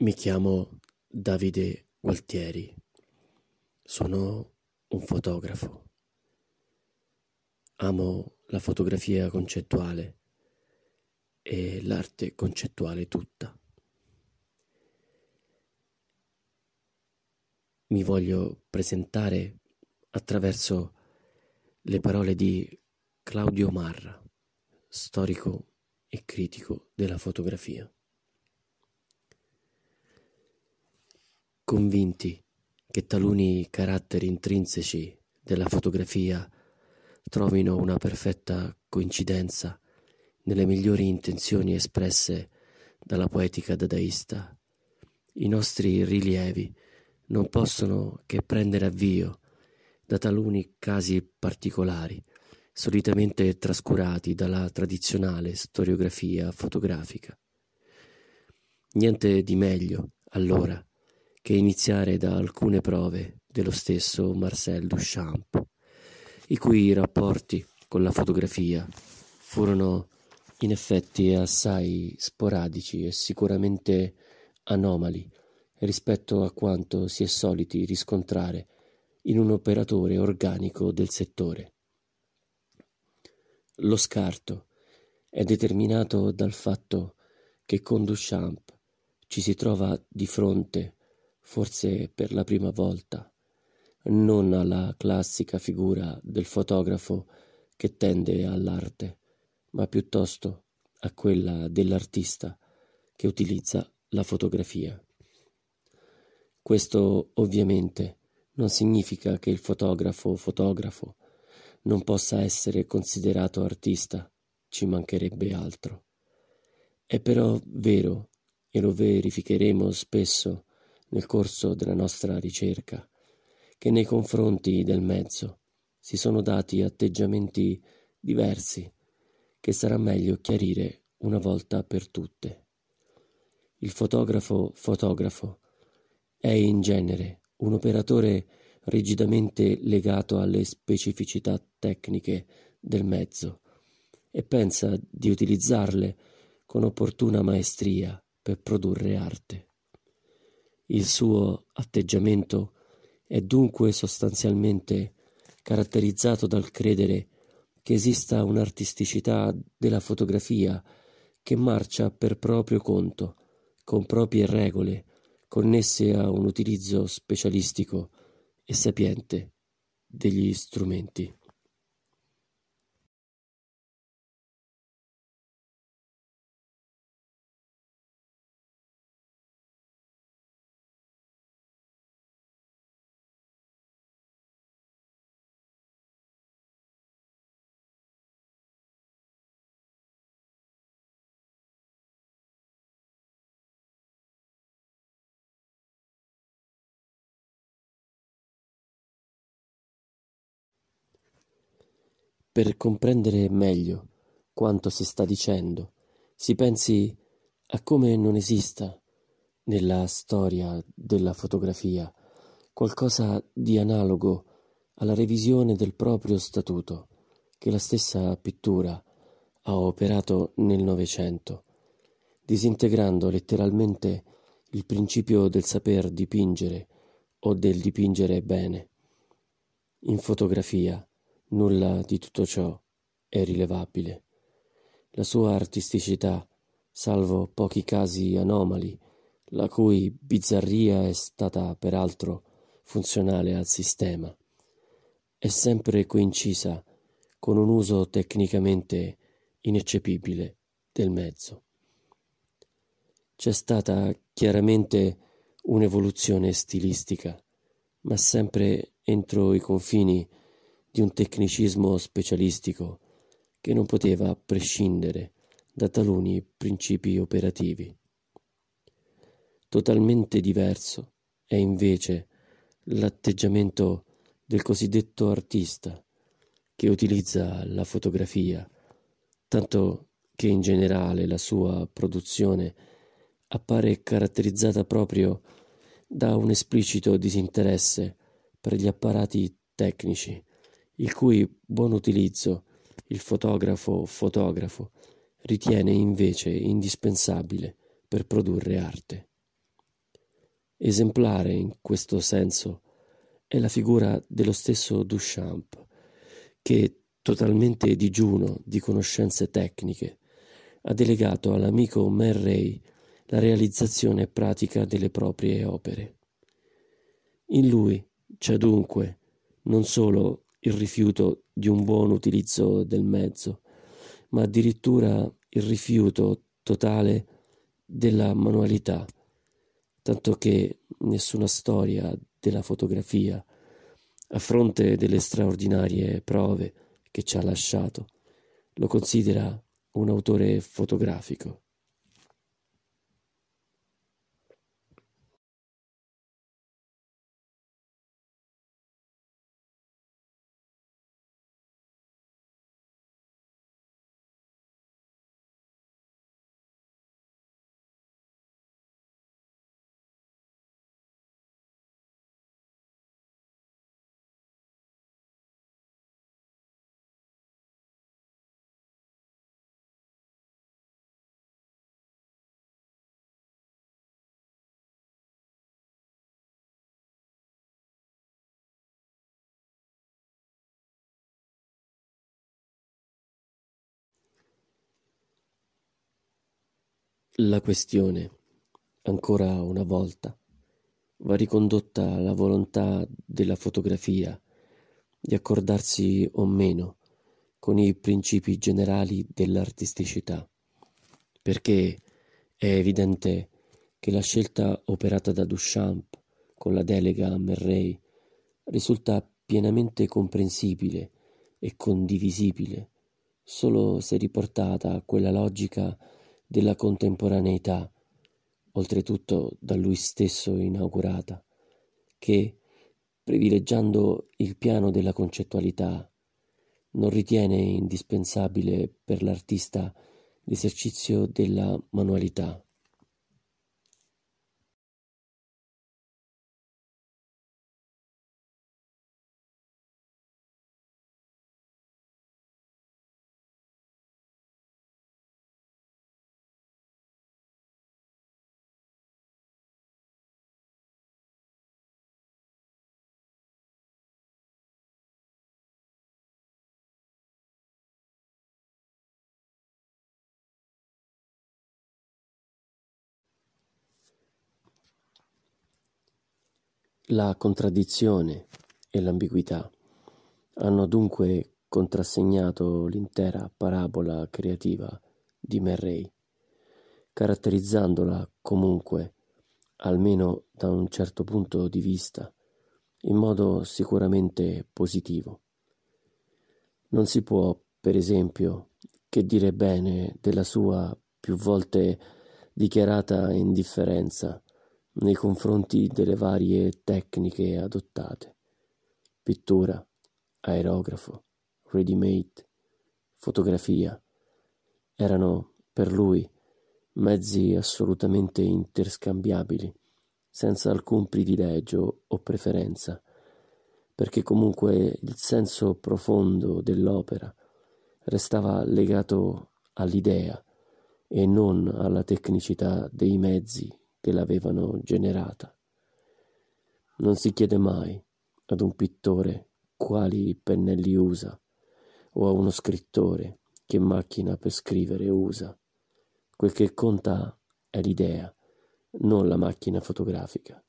Mi chiamo Davide Gualtieri, sono un fotografo. Amo la fotografia concettuale e l'arte concettuale tutta. Mi voglio presentare attraverso le parole di Claudio Marra, storico e critico della fotografia. convinti che taluni caratteri intrinseci della fotografia trovino una perfetta coincidenza nelle migliori intenzioni espresse dalla poetica dadaista. I nostri rilievi non possono che prendere avvio da taluni casi particolari, solitamente trascurati dalla tradizionale storiografia fotografica. Niente di meglio, allora, che iniziare da alcune prove dello stesso Marcel Duchamp, i cui rapporti con la fotografia furono in effetti assai sporadici e sicuramente anomali rispetto a quanto si è soliti riscontrare in un operatore organico del settore. Lo scarto è determinato dal fatto che con Duchamp ci si trova di fronte forse per la prima volta, non alla classica figura del fotografo che tende all'arte, ma piuttosto a quella dell'artista che utilizza la fotografia. Questo ovviamente non significa che il fotografo fotografo non possa essere considerato artista, ci mancherebbe altro. È però vero, e lo verificheremo spesso, nel corso della nostra ricerca, che nei confronti del mezzo si sono dati atteggiamenti diversi che sarà meglio chiarire una volta per tutte. Il fotografo fotografo è in genere un operatore rigidamente legato alle specificità tecniche del mezzo e pensa di utilizzarle con opportuna maestria per produrre arte. Il suo atteggiamento è dunque sostanzialmente caratterizzato dal credere che esista un'artisticità della fotografia che marcia per proprio conto, con proprie regole, connesse a un utilizzo specialistico e sapiente degli strumenti. Per comprendere meglio quanto si sta dicendo, si pensi a come non esista, nella storia della fotografia, qualcosa di analogo alla revisione del proprio statuto che la stessa pittura ha operato nel Novecento, disintegrando letteralmente il principio del saper dipingere o del dipingere bene. In fotografia Nulla di tutto ciò è rilevabile. La sua artisticità, salvo pochi casi anomali, la cui bizzarria è stata peraltro funzionale al sistema, è sempre coincisa con un uso tecnicamente ineccepibile del mezzo. C'è stata chiaramente un'evoluzione stilistica, ma sempre entro i confini di un tecnicismo specialistico che non poteva prescindere da taluni principi operativi. Totalmente diverso è invece l'atteggiamento del cosiddetto artista che utilizza la fotografia, tanto che in generale la sua produzione appare caratterizzata proprio da un esplicito disinteresse per gli apparati tecnici il cui buon utilizzo il fotografo fotografo ritiene invece indispensabile per produrre arte. Esemplare in questo senso è la figura dello stesso Duchamp, che, totalmente digiuno di conoscenze tecniche, ha delegato all'amico Merray la realizzazione pratica delle proprie opere. In lui c'è dunque non solo il rifiuto di un buon utilizzo del mezzo, ma addirittura il rifiuto totale della manualità, tanto che nessuna storia della fotografia, a fronte delle straordinarie prove che ci ha lasciato, lo considera un autore fotografico. La questione, ancora una volta, va ricondotta alla volontà della fotografia di accordarsi o meno con i principi generali dell'artisticità, perché è evidente che la scelta operata da Duchamp con la delega a Merrey risulta pienamente comprensibile e condivisibile solo se riportata a quella logica della contemporaneità, oltretutto da lui stesso inaugurata, che, privilegiando il piano della concettualità, non ritiene indispensabile per l'artista l'esercizio della manualità. La contraddizione e l'ambiguità hanno dunque contrassegnato l'intera parabola creativa di Merrey, caratterizzandola comunque, almeno da un certo punto di vista, in modo sicuramente positivo. Non si può, per esempio, che dire bene della sua più volte dichiarata indifferenza nei confronti delle varie tecniche adottate: pittura, aerografo, ready-made, fotografia, erano per lui mezzi assolutamente interscambiabili, senza alcun privilegio o preferenza, perché comunque il senso profondo dell'opera restava legato all'idea e non alla tecnicità dei mezzi che l'avevano generata. Non si chiede mai ad un pittore quali pennelli usa o a uno scrittore che macchina per scrivere usa. Quel che conta è l'idea, non la macchina fotografica.